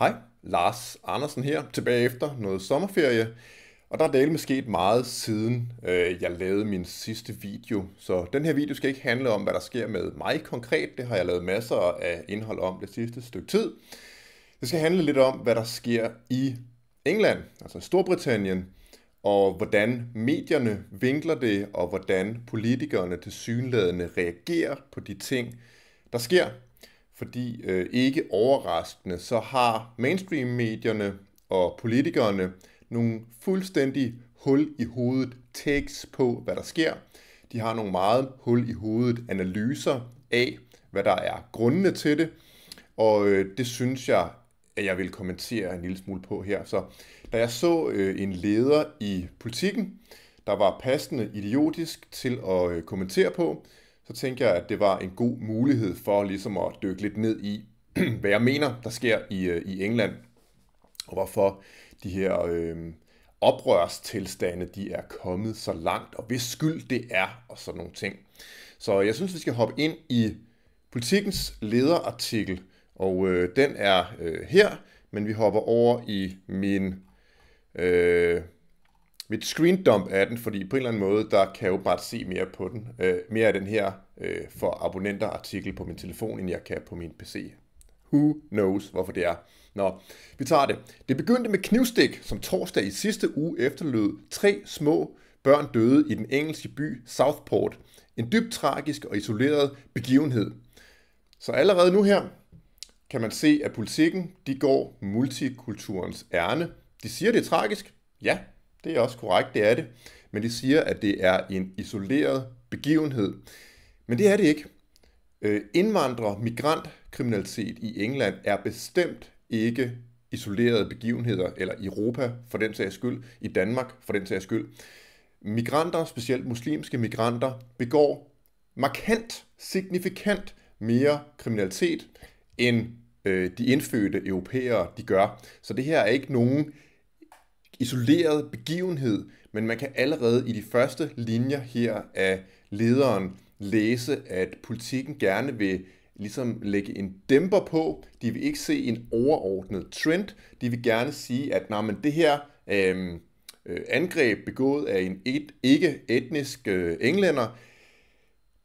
Hej, Lars Andersen her, tilbage efter noget sommerferie. Og der er delt med sket meget siden øh, jeg lavede min sidste video. Så den her video skal ikke handle om, hvad der sker med mig konkret. Det har jeg lavet masser af indhold om det sidste stykke tid. Det skal handle lidt om, hvad der sker i England, altså Storbritannien, og hvordan medierne vinkler det, og hvordan politikerne til synlædende reagerer på de ting, der sker fordi øh, ikke overraskende, så har mainstream-medierne og politikerne nogle fuldstændig hul i hovedet takes på, hvad der sker. De har nogle meget hul i hovedet analyser af, hvad der er grundene til det, og øh, det synes jeg, at jeg vil kommentere en lille smule på her. Så da jeg så øh, en leder i politikken, der var passende idiotisk til at øh, kommentere på, så tænker jeg, at det var en god mulighed for ligesom at dykke lidt ned i, hvad jeg mener, der sker i, øh, i England, og hvorfor de her øh, oprørstilstande, de er kommet så langt, og hvis skyld det er, og sådan nogle ting. Så jeg synes, vi skal hoppe ind i politikens lederartikel, og øh, den er øh, her, men vi hopper over i min... Øh, mit screen dump af den, fordi på en eller anden måde, der kan jeg jo bare se mere på den. Øh, mere af den her øh, for abonnenter artikel på min telefon, end jeg kan på min PC. Who knows, hvorfor det er. Nå, vi tager det. Det begyndte med knivstik, som torsdag i sidste uge efterlød tre små børn døde i den engelske by Southport. En dybt tragisk og isoleret begivenhed. Så allerede nu her kan man se, at politikken de går multikulturens ærne. De siger, det er tragisk. Ja, det er også korrekt, det er det. Men de siger, at det er en isoleret begivenhed. Men det er det ikke. Øh, indvandrer, migrantkriminalitet i England er bestemt ikke isolerede begivenheder, eller i Europa for den sags skyld, i Danmark for den sags skyld. Migranter, specielt muslimske migranter, begår markant, signifikant mere kriminalitet, end øh, de indfødte europæere de gør. Så det her er ikke nogen isoleret begivenhed, men man kan allerede i de første linjer her af lederen læse, at politikken gerne vil ligesom lægge en dæmper på. De vil ikke se en overordnet trend. De vil gerne sige, at nej, men det her øhm, øh, angreb begået af en et, ikke-etnisk øh, englænder,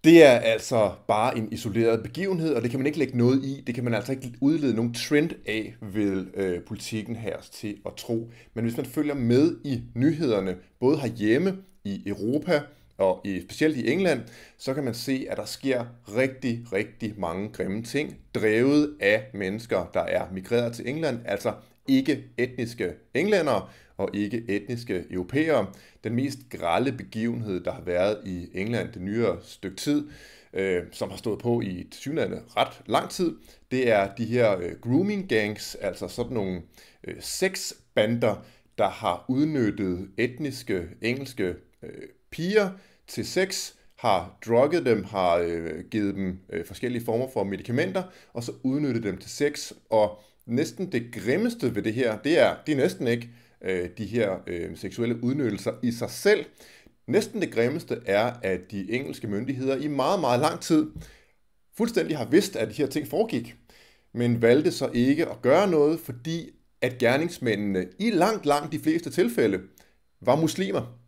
det er altså bare en isoleret begivenhed, og det kan man ikke lægge noget i. Det kan man altså ikke udlede nogen trend af, vil øh, politikken her til at tro. Men hvis man følger med i nyhederne, både herhjemme, i Europa og i, specielt i England, så kan man se, at der sker rigtig, rigtig mange grimme ting, drevet af mennesker, der er migreret til England, altså ikke-etniske englænder og ikke-etniske europæere. Den mest grælde begivenhed, der har været i England det nyere stykke tid, øh, som har stået på i synlande ret lang tid, det er de her øh, grooming gangs, altså sådan nogle øh, sexbander, der har udnyttet etniske engelske øh, piger til sex, har drukket dem, har øh, givet dem øh, forskellige former for medicamenter, og så udnyttet dem til sex, og næsten det grimmeste ved det her, det er, det er næsten ikke øh, de her øh, seksuelle udnyttelser i sig selv. Næsten det grimmeste er, at de engelske myndigheder i meget, meget lang tid fuldstændig har vidst, at de her ting foregik, men valgte så ikke at gøre noget, fordi at gerningsmændene i langt, langt de fleste tilfælde var muslimer.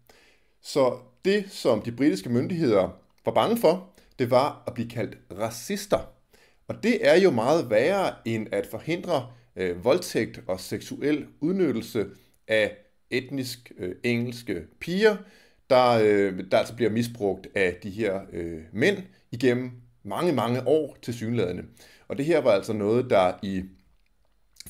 Så det, som de britiske myndigheder var bange for, det var at blive kaldt racister. Og det er jo meget værre end at forhindre øh, voldtægt og seksuel udnyttelse af etnisk øh, engelske piger, der, øh, der altså bliver misbrugt af de her øh, mænd igennem mange, mange år til synlædende. Og det her var altså noget, der i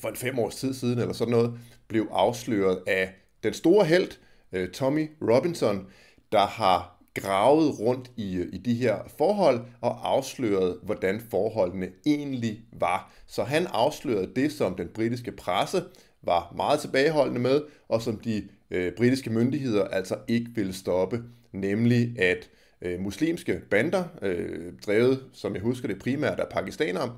for en fem års tid siden eller sådan noget, blev afsløret af den store held, øh, Tommy Robinson, der har gravet rundt i, øh, i de her forhold og afslørede, hvordan forholdene egentlig var. Så han afslørede det, som den britiske presse var meget tilbageholdende med, og som de øh, britiske myndigheder altså ikke ville stoppe, nemlig at øh, muslimske bander, øh, drevet, som jeg husker det primært af pakistanere,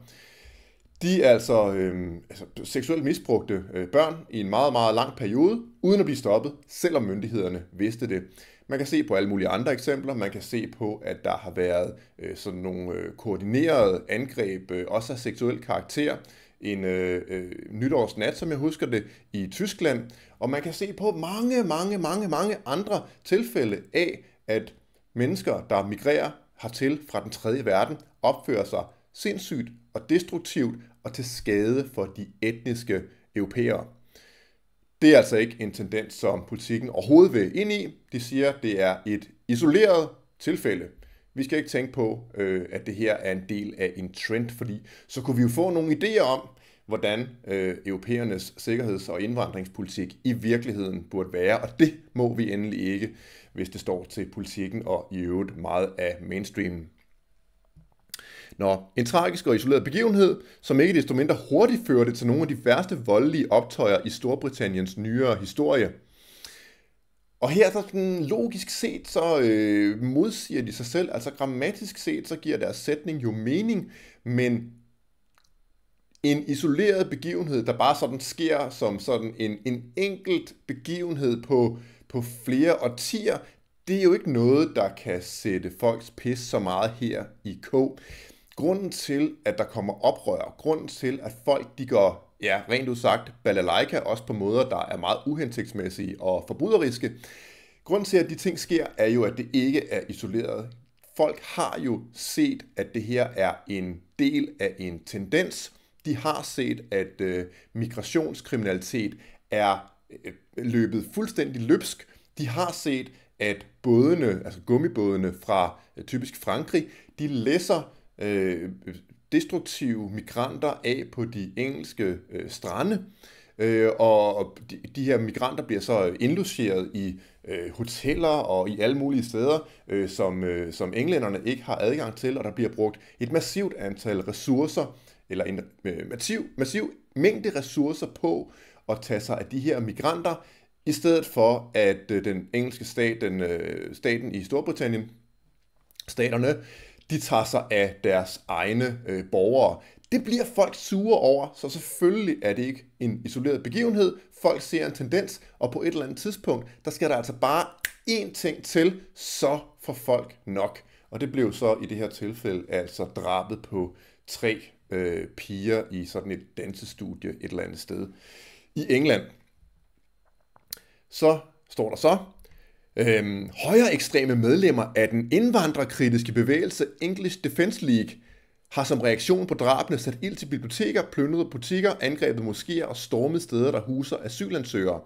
de altså, øh, altså seksuelt misbrugte øh, børn i en meget, meget lang periode, uden at blive stoppet, selvom myndighederne vidste det. Man kan se på alle mulige andre eksempler. Man kan se på, at der har været øh, sådan nogle øh, koordinerede angreb, øh, også af seksuel karakter, en øh, øh, nytårsnat, som jeg husker det, i Tyskland. Og man kan se på mange, mange, mange, mange andre tilfælde af, at mennesker, der migrerer hertil fra den tredje verden, opfører sig sindssygt og destruktivt og til skade for de etniske europæere. Det er altså ikke en tendens, som politikken overhovedet vil ind i. De siger, det er et isoleret tilfælde. Vi skal ikke tænke på, øh, at det her er en del af en trend, fordi så kunne vi jo få nogle idéer om, hvordan øh, europæernes sikkerheds- og indvandringspolitik i virkeligheden burde være, og det må vi endelig ikke, hvis det står til politikken og i øvrigt meget af mainstream Nå, en tragisk og isoleret begivenhed, som ikke desto mindre hurtigt førte til nogle af de værste voldelige optøjer i Storbritanniens nyere historie. Og her så sådan, logisk set, så øh, modsiger de sig selv. Altså grammatisk set, så giver deres sætning jo mening, men en isoleret begivenhed, der bare sådan sker som sådan en, en enkelt begivenhed på, på flere årtier, det er jo ikke noget, der kan sætte folks pis så meget her i kog grunden til, at der kommer oprør, grunden til, at folk de går, ja, rent udsagt, balalaika, også på måder, der er meget uhensigtsmæssige og forbryderiske, grunden til, at de ting sker, er jo, at det ikke er isoleret. Folk har jo set, at det her er en del af en tendens. De har set, at øh, migrationskriminalitet er øh, løbet fuldstændig løbsk. De har set, at bådene, altså gummibådene fra øh, typisk Frankrig, de læsser Øh, destruktive migranter af på de engelske øh, strande. Øh, og de, de her migranter bliver så indlogeret i øh, hoteller og i alle mulige steder, øh, som, øh, som englænderne ikke har adgang til, og der bliver brugt et massivt antal ressourcer, eller en øh, massiv, massiv mængde ressourcer på at tage sig af de her migranter, i stedet for at øh, den engelske stat, den, øh, staten i Storbritannien, staterne, de tager sig af deres egne øh, borgere. Det bliver folk sure over, så selvfølgelig er det ikke en isoleret begivenhed. Folk ser en tendens, og på et eller andet tidspunkt, der skal der altså bare én ting til, så får folk nok. Og det blev så i det her tilfælde altså drabet på tre øh, piger i sådan et dansestudie et eller andet sted i England. Så står der så, øhm, højere ekstreme medlemmer af den indvandrerkritiske bevægelse English Defense League har som reaktion på drabene sat ild til biblioteker, plyndret butikker, angrebet moskéer og stormet steder, der huser asylansøgere.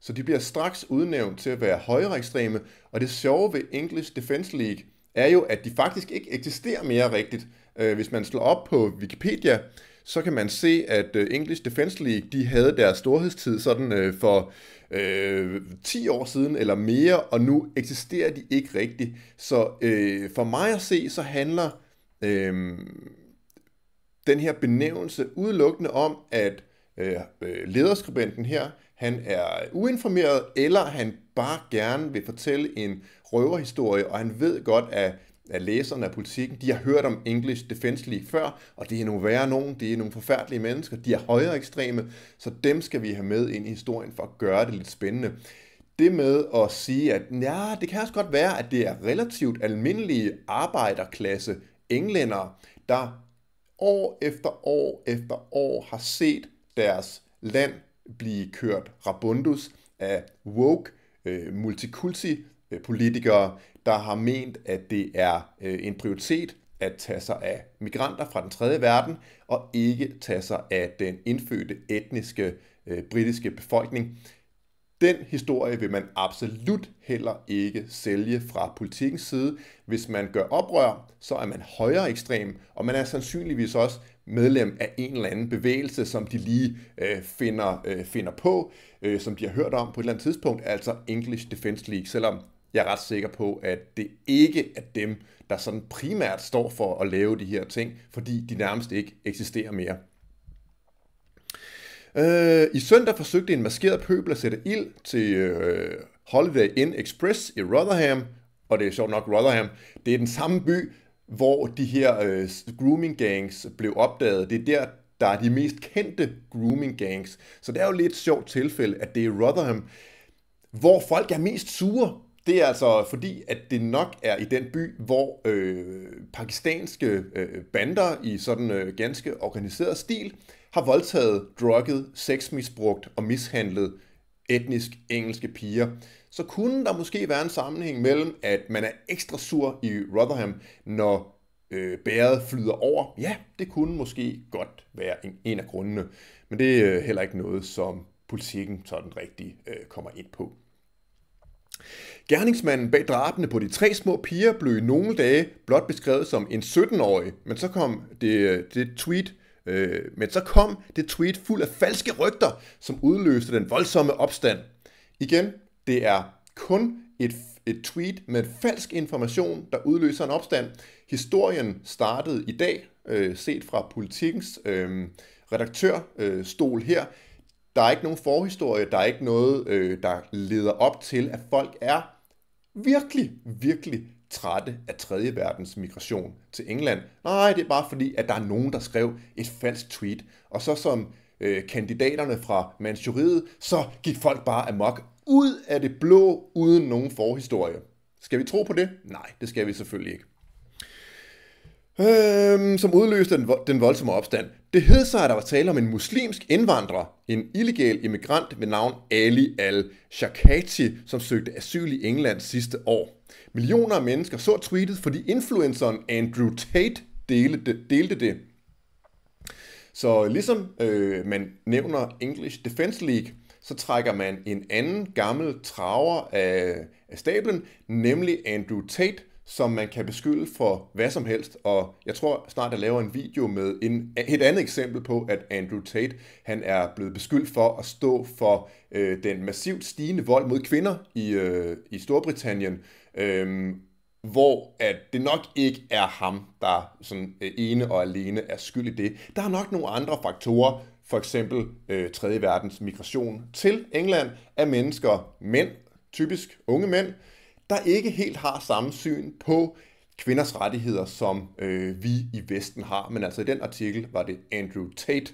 Så de bliver straks udnævnt til at være højere ekstreme, og det sjove ved English Defense League er jo, at de faktisk ikke eksisterer mere rigtigt. Øh, hvis man slår op på Wikipedia, så kan man se, at øh, English Defense League de havde deres storhedstid sådan øh, for øh, 10 år siden eller mere, og nu eksisterer de ikke rigtigt. Så øh, for mig at se, så handler øh, den her benævnelse udelukkende om, at øh, øh lederskribenten her, han er uinformeret, eller han bare gerne vil fortælle en røverhistorie, og han ved godt, at af læserne af politikken, de har hørt om English Defense League før, og det er nogle værre nogen, det er nogle forfærdelige mennesker, de er højere ekstreme, så dem skal vi have med ind i historien for at gøre det lidt spændende. Det med at sige, at ja, det kan også godt være, at det er relativt almindelige arbejderklasse englændere, der år efter år efter år har set deres land blive kørt rabundus af woke, øh, multikulti Øh, politikere, der har ment, at det er øh, en prioritet at tage sig af migranter fra den tredje verden, og ikke tage sig af den indfødte etniske øh, britiske befolkning. Den historie vil man absolut heller ikke sælge fra politikens side. Hvis man gør oprør, så er man højere ekstrem, og man er sandsynligvis også medlem af en eller anden bevægelse, som de lige øh, finder, øh, finder på, øh, som de har hørt om på et eller andet tidspunkt, altså English Defense League, selvom jeg er ret sikker på, at det ikke er dem, der sådan primært står for at lave de her ting, fordi de nærmest ikke eksisterer mere. Øh, I søndag forsøgte en maskeret pøbel at sætte ild til øh, Holiday Inn Express i Rotherham, og det er sjovt nok Rotherham. Det er den samme by, hvor de her øh, grooming gangs blev opdaget. Det er der, der er de mest kendte grooming gangs. Så det er jo lidt sjovt tilfælde, at det er Rotherham, hvor folk er mest sure det er altså fordi, at det nok er i den by, hvor øh, pakistanske øh, bander i sådan øh, ganske organiseret stil har voldtaget, drukket, sexmisbrugt og mishandlet etnisk engelske piger. Så kunne der måske være en sammenhæng mellem, at man er ekstra sur i Rotherham, når øh, bæret flyder over. Ja, det kunne måske godt være en, en af grundene, men det er øh, heller ikke noget, som politikken sådan rigtig øh, kommer ind på. Gerningsmanden bag drabene på de tre små piger blev i nogle dage blot beskrevet som en 17-årig, men så kom det, øh, det tweet, øh, men så kom det tweet fuld af falske rygter, som udløste den voldsomme opstand. Igen, det er kun et, et tweet med falsk information, der udløser en opstand. Historien startede i dag, øh, set fra politikens øh, redaktørstol øh, her. Der er ikke nogen forhistorie, der er ikke noget, øh, der leder op til, at folk er virkelig, virkelig trætte af 3. verdens migration til England. Nej, det er bare fordi, at der er nogen, der skrev et falsk tweet. Og så som øh, kandidaterne fra Manchuriet, så gik folk bare amok ud af det blå, uden nogen forhistorie. Skal vi tro på det? Nej, det skal vi selvfølgelig ikke. Øhm, som udløste den, den voldsomme opstand. Det hed sig, at der var tale om en muslimsk indvandrer, en illegal immigrant ved navn Ali al-Shakati, som søgte asyl i England sidste år. Millioner af mennesker så tweetet, fordi influenceren Andrew Tate delte det. Delte det. Så ligesom øh, man nævner English Defense League, så trækker man en anden gammel traver af, af stablen, nemlig Andrew Tate, som man kan beskylde for hvad som helst, og jeg tror snart, jeg laver en video med en, et andet eksempel på, at Andrew Tate han er blevet beskyldt for at stå for øh, den massivt stigende vold mod kvinder i, øh, i Storbritannien, øh, hvor at det nok ikke er ham, der sådan øh, ene og alene er skyld i det. Der er nok nogle andre faktorer, for eksempel øh, 3. verdens migration til England af mennesker, mænd, typisk unge mænd, der ikke helt har samme syn på kvinders rettigheder, som øh, vi i Vesten har. Men altså i den artikel var det Andrew Tate,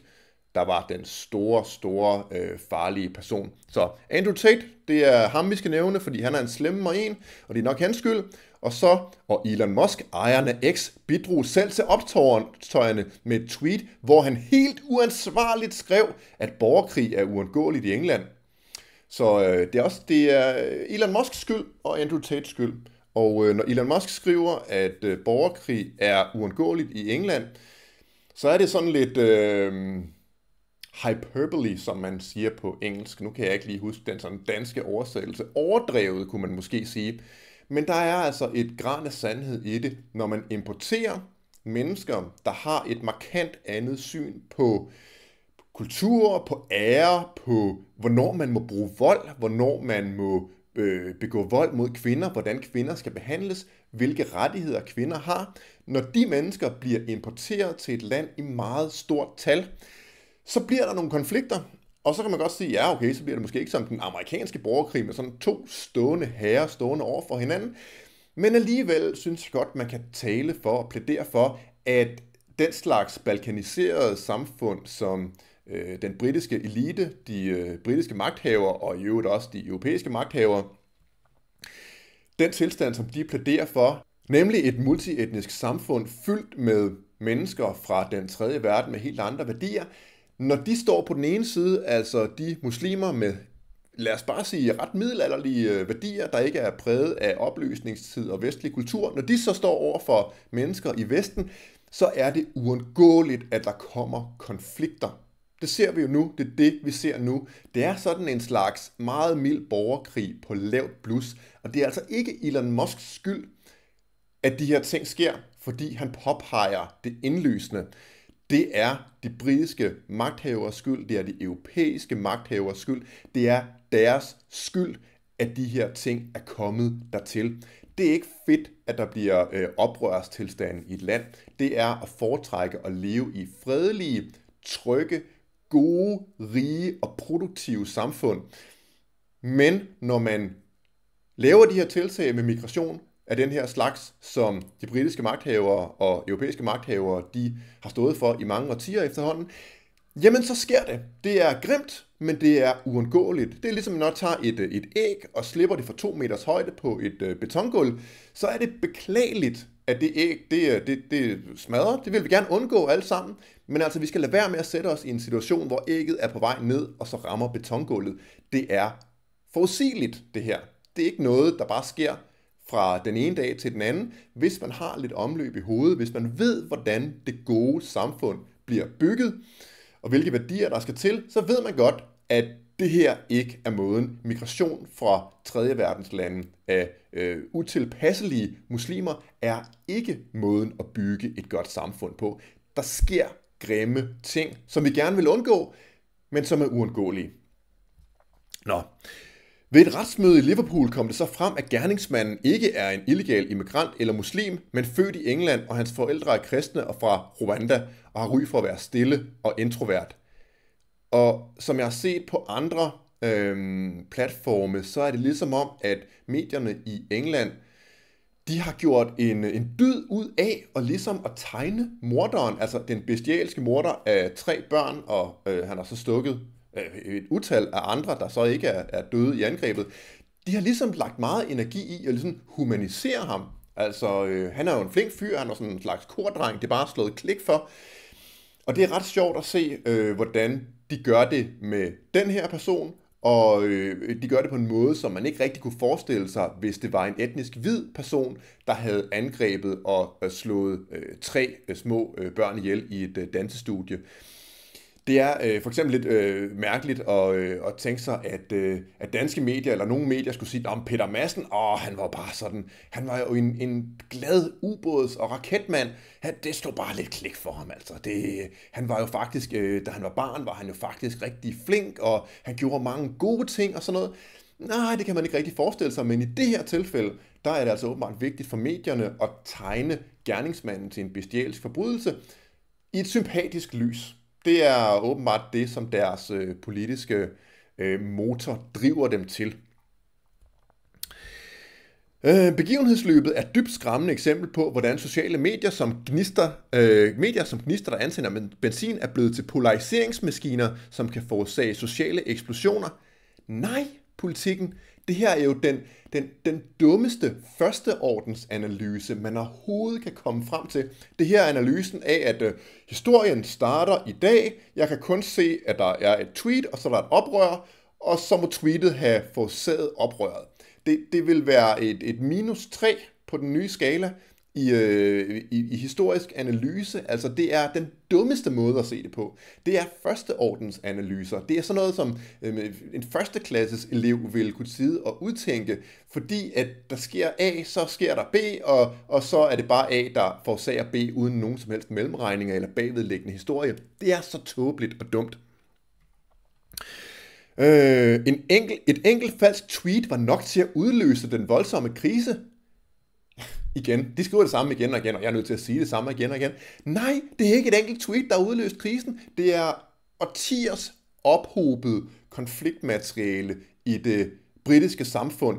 der var den store, store øh, farlige person. Så Andrew Tate, det er ham, vi skal nævne, fordi han er en slemmer en, og det er nok hans skyld. Og så, og Elon Musk, ejeren af X, bidrog selv til optøjerne med et tweet, hvor han helt uansvarligt skrev, at borgerkrig er uundgåeligt i England. Så øh, det er også det er øh, Elon Musks skyld og Andrew Tates skyld. Og øh, når Elon Musk skriver, at øh, borgerkrig er uundgåeligt i England, så er det sådan lidt øh, hyperbole, som man siger på engelsk. Nu kan jeg ikke lige huske den sådan danske oversættelse. Overdrevet kunne man måske sige. Men der er altså et gran af sandhed i det, når man importerer mennesker, der har et markant andet syn på øh, kultur, på ære, på hvornår man må bruge vold, hvornår man må øh, begå vold mod kvinder, hvordan kvinder skal behandles, hvilke rettigheder kvinder har. Når de mennesker bliver importeret til et land i meget stort tal, så bliver der nogle konflikter, og så kan man godt sige, ja okay, så bliver det måske ikke som den amerikanske borgerkrig med sådan to stående herrer stående over for hinanden, men alligevel synes jeg godt, man kan tale for og plædere for, at den slags balkaniserede samfund, som øh, øh, den britiske elite, de øh, britiske magthavere og i øvrigt også de europæiske magthavere, den tilstand, som de plæderer for, nemlig et multietnisk samfund fyldt med mennesker fra den tredje verden med helt andre værdier, når de står på den ene side, altså de muslimer med, lad os bare sige, ret middelalderlige øh, værdier, der ikke er præget af oplysningstid og vestlig kultur, når de så står over for mennesker i Vesten, så er det uundgåeligt, at der kommer konflikter det ser vi jo nu, det er det, vi ser nu. Det er sådan en slags meget mild borgerkrig på lavt blus, og det er altså ikke Elon Musks skyld, at de her ting sker, fordi han påpeger det indlysende. Det er de britiske magthavers skyld, det er de europæiske magthavers skyld, det er deres skyld, at de her ting er kommet dertil. Det er ikke fedt, at der bliver oprørstilstand øh, oprørstilstanden i et land. Det er at foretrække at leve i fredelige, trygge, gode, rige og produktive samfund. Men når man laver de her tiltag med migration af den her slags, som de britiske magthavere og europæiske magthavere de har stået for i mange årtier efterhånden, jamen så sker det. Det er grimt, men det er uundgåeligt. Det er ligesom, når man tager et, øh, et æg og slipper det fra to meters højde på et øh, betongulv, så er det beklageligt, at det æg, det, det, det smadrer. Det vil vi gerne undgå alle sammen. Men altså, vi skal lade være med at sætte os i en situation, hvor ægget er på vej ned, og så rammer betongulvet. Det er forudsigeligt, det her. Det er ikke noget, der bare sker fra den ene dag til den anden. Hvis man har lidt omløb i hovedet, hvis man ved, hvordan det gode samfund bliver bygget, og hvilke værdier, der skal til, så ved man godt, at det her ikke er måden migration fra tredje verdens lande af øh, utilpasselige muslimer er ikke måden at bygge et godt samfund på. Der sker grimme ting, som vi gerne vil undgå, men som er uundgåelige. Nå. Ved et retsmøde i Liverpool kom det så frem, at gerningsmanden ikke er en illegal immigrant eller muslim, men født i England, og hans forældre er kristne og fra Rwanda, og har ry for at være stille og introvert. Og som jeg har set på andre øhm, platforme, så er det ligesom om, at medierne i England, de har gjort en, en dyd ud af at ligesom at tegne morderen, altså den bestialske morder af tre børn, og øh, han har så stukket øh, et utal af andre, der så ikke er, er døde i angrebet. De har ligesom lagt meget energi i at ligesom humanisere ham. Altså, øh, han er jo en flink fyr, han er sådan en slags kordreng, det er bare slået klik for. Og det er ret sjovt at se, øh, hvordan de gør det med den her person, og øh, de gør det på en måde, som man ikke rigtig kunne forestille sig, hvis det var en etnisk hvid person, der havde angrebet og øh, slået øh, tre øh, små øh, børn ihjel i et øh, dansestudie. Det er øh, for eksempel lidt øh, mærkeligt at, øh, at tænke sig, at, øh, at danske medier, eller nogle medier, skulle sige, om Peter Madsen, åh, han var bare sådan, han var jo en, en glad ubåds- og raketmand. Han, det stod bare lidt klik for ham, altså. Det, han var jo faktisk, øh, da han var barn, var han jo faktisk rigtig flink, og han gjorde mange gode ting og sådan noget. Nej, det kan man ikke rigtig forestille sig, men i det her tilfælde, der er det altså åbenbart vigtigt for medierne at tegne gerningsmanden til en bestialsk forbrydelse i et sympatisk lys det er åbenbart det, som deres øh, politiske øh, motor driver dem til. Øh, begivenhedsløbet er et dybt skræmmende eksempel på, hvordan sociale medier som gnister, øh, medier, som gnister der antænder benzin, er blevet til polariseringsmaskiner, som kan forårsage sociale eksplosioner. Nej, politikken det her er jo den, den, den dummeste førsteordensanalyse, man overhovedet kan komme frem til. Det her er analysen af, at øh, historien starter i dag. Jeg kan kun se, at der er et tweet, og så er der et oprør, og så må tweetet have forårsaget oprøret. Det, det vil være et, et minus 3 på den nye skala, i, øh, i, i historisk analyse, altså det er den dummeste måde at se det på. Det er førsteordens analyser. Det er sådan noget, som øh, en førsteklasses elev vil kunne sidde og udtænke, fordi at der sker A, så sker der B, og, og så er det bare A, der forårsager B uden nogen som helst mellemregninger eller bagvedliggende historie. Det er så tåbeligt og dumt. Øh, en enkel, et enkelt falsk tweet var nok til at udløse den voldsomme krise, igen. De skriver det samme igen og igen, og jeg er nødt til at sige det samme igen og igen. Nej, det er ikke et enkelt tweet, der har udløst krisen. Det er årtiers ophobet konfliktmateriale i det britiske samfund,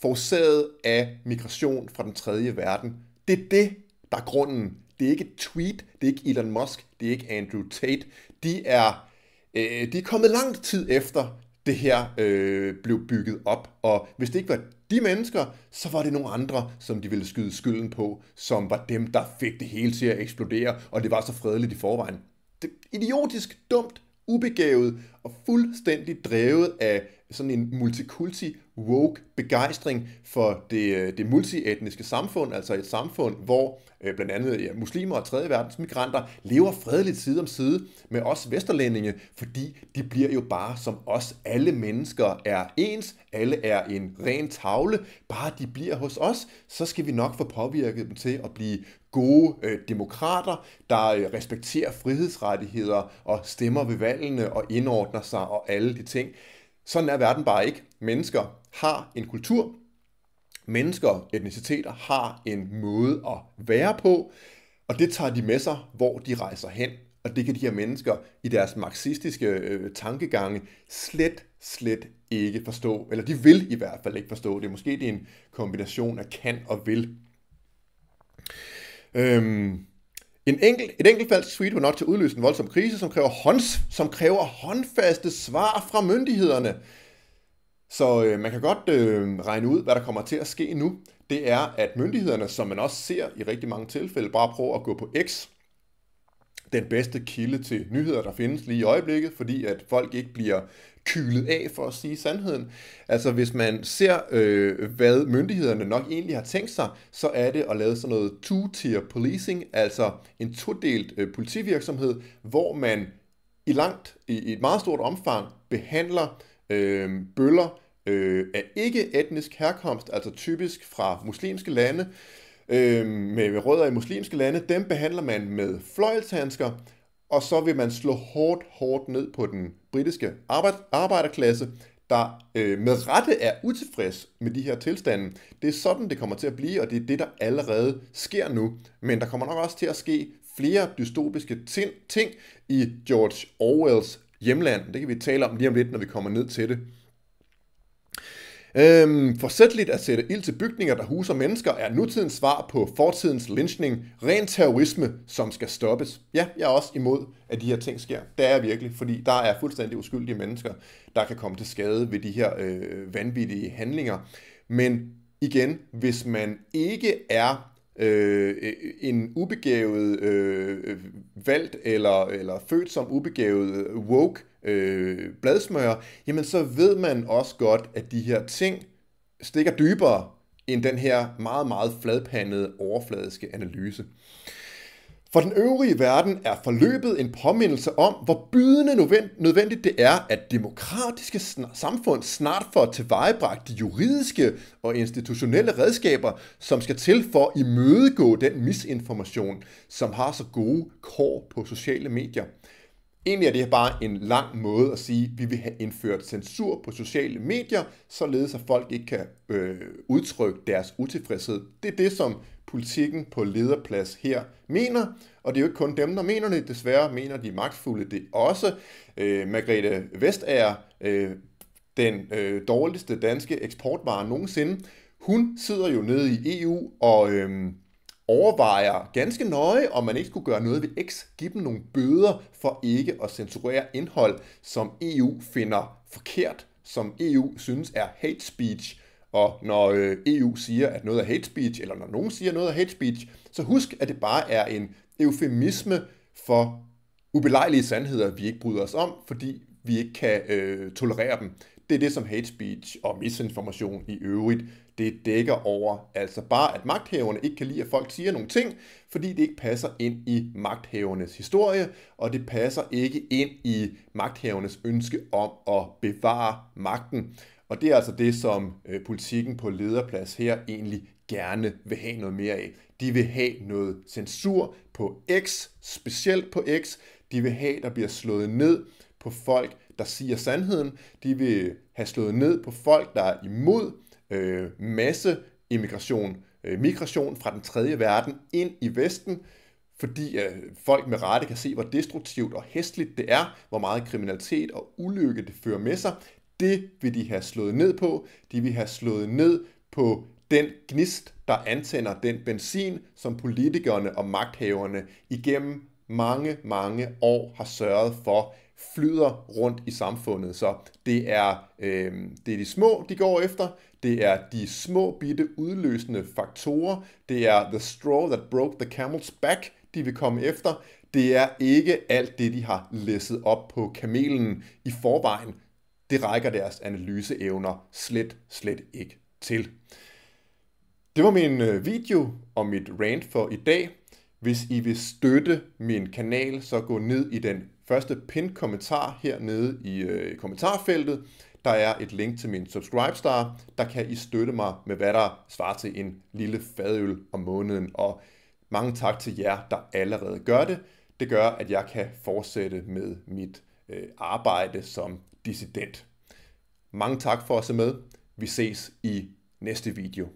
forårsaget af migration fra den tredje verden. Det er det, der er grunden. Det er ikke et tweet, det er ikke Elon Musk, det er ikke Andrew Tate. De er, øh, de er kommet lang tid efter det her øh, blev bygget op. Og hvis det ikke var de mennesker, så var det nogle andre, som de ville skyde skylden på, som var dem, der fik det hele til at eksplodere, og det var så fredeligt i forvejen. Det idiotisk, dumt, ubegavet og fuldstændig drevet af sådan en multikulti woke begejstring for det, øh, det multietniske samfund, altså et samfund, hvor øh, blandt andet ja, muslimer og 3. verdens migranter lever fredeligt side om side med os vesterlændinge, fordi de bliver jo bare som os. Alle mennesker er ens, alle er en ren tavle, bare de bliver hos os, så skal vi nok få påvirket dem til at blive gode øh, demokrater, der øh, respekterer frihedsrettigheder og stemmer ved valgene og indordner sig og alle de ting. Sådan er verden bare ikke. Mennesker har en kultur. Mennesker, etniciteter, har en måde at være på, og det tager de med sig, hvor de rejser hen. Og det kan de her mennesker i deres marxistiske øh, tankegange slet, slet ikke forstå. Eller de vil i hvert fald ikke forstå det. Måske det er en kombination af kan og vil. Øhm, en enkelt, et enkelt falsk tweet var nok til at udløse en voldsom krise, som kræver, hånds, som kræver håndfaste svar fra myndighederne. Så øh, man kan godt øh, regne ud, hvad der kommer til at ske nu. Det er, at myndighederne, som man også ser i rigtig mange tilfælde, bare prøver at gå på X den bedste kilde til nyheder, der findes lige i øjeblikket, fordi at folk ikke bliver kylet af for at sige sandheden. Altså hvis man ser, øh, hvad myndighederne nok egentlig har tænkt sig, så er det at lave sådan noget two-tier policing, altså en todelt øh, politivirksomhed, hvor man i langt, i, i et meget stort omfang behandler øh, bøller øh, af ikke-etnisk herkomst, altså typisk fra muslimske lande, øh, med rødder i muslimske lande, dem behandler man med fløjlshandsker, og så vil man slå hårdt, hårdt ned på den britiske arbej- arbejderklasse, der øh, med rette er utilfreds med de her tilstande. Det er sådan, det kommer til at blive, og det er det, der allerede sker nu. Men der kommer nok også til at ske flere dystopiske ting, ting i George Orwells hjemland. Det kan vi tale om lige om lidt, når vi kommer ned til det. Øhm, forsætteligt at sætte ild til bygninger, der huser mennesker, er nutidens svar på fortidens lynchning. Ren terrorisme, som skal stoppes. Ja, jeg er også imod, at de her ting sker. Det er jeg virkelig, fordi der er fuldstændig uskyldige mennesker, der kan komme til skade ved de her øh, vanvittige handlinger. Men igen, hvis man ikke er øh, en ubegavet øh, valgt eller, eller født som ubegavet øh, woke, øh, bladsmør, jamen så ved man også godt, at de her ting stikker dybere end den her meget, meget fladpandede, overfladiske analyse. For den øvrige verden er forløbet en påmindelse om, hvor bydende nødvendigt det er, at demokratiske samfund snart får tilvejebragt de juridiske og institutionelle redskaber, som skal til for at imødegå den misinformation, som har så gode kår på sociale medier. Egentlig er det bare en lang måde at sige, at vi vil have indført censur på sociale medier, således at folk ikke kan øh, udtrykke deres utilfredshed. Det er det, som politikken på lederplads her mener, og det er jo ikke kun dem, der mener det. Desværre mener de magtfulde det også. Øh, Margrethe Vestager, øh, den øh, dårligste danske eksportvare nogensinde, hun sidder jo nede i EU og... Øh, overvejer ganske nøje, om man ikke skulle gøre noget ved X, give dem nogle bøder for ikke at censurere indhold, som EU finder forkert, som EU synes er hate speech. Og når øh, EU siger, at noget er hate speech, eller når nogen siger, at noget er hate speech, så husk, at det bare er en eufemisme for ubelejlige sandheder, vi ikke bryder os om, fordi vi ikke kan øh, tolerere dem. Det er det, som hate speech og misinformation i øvrigt det dækker over. Altså bare, at magthaverne ikke kan lide, at folk siger nogle ting, fordi det ikke passer ind i magthavernes historie, og det passer ikke ind i magthavernes ønske om at bevare magten. Og det er altså det, som øh, politikken på lederplads her egentlig gerne vil have noget mere af. De vil have noget censur på X, specielt på X. De vil have, der bliver slået ned på folk, der siger sandheden. De vil have slået ned på folk, der er imod øh, masse immigration, øh, migration fra den tredje verden ind i Vesten, fordi øh, folk med rette kan se, hvor destruktivt og hestligt det er, hvor meget kriminalitet og ulykke det fører med sig. Det vil de have slået ned på. De vil have slået ned på den gnist, der antænder den benzin, som politikerne og magthaverne igennem mange, mange år har sørget for flyder rundt i samfundet. Så det er, øh, det er de små, de går efter, det er de små bitte udløsende faktorer. Det er the straw that broke the camel's back, de vil komme efter. Det er ikke alt det, de har læsset op på kamelen i forvejen. Det rækker deres analyseevner slet, slet ikke til. Det var min øh, video og mit rant for i dag. Hvis I vil støtte min kanal, så gå ned i den første pin-kommentar hernede i øh, kommentarfeltet der er et link til min Subscribestar. Der kan I støtte mig med, hvad der svarer til en lille fadøl om måneden. Og mange tak til jer, der allerede gør det. Det gør, at jeg kan fortsætte med mit øh, arbejde som dissident. Mange tak for at se med. Vi ses i næste video.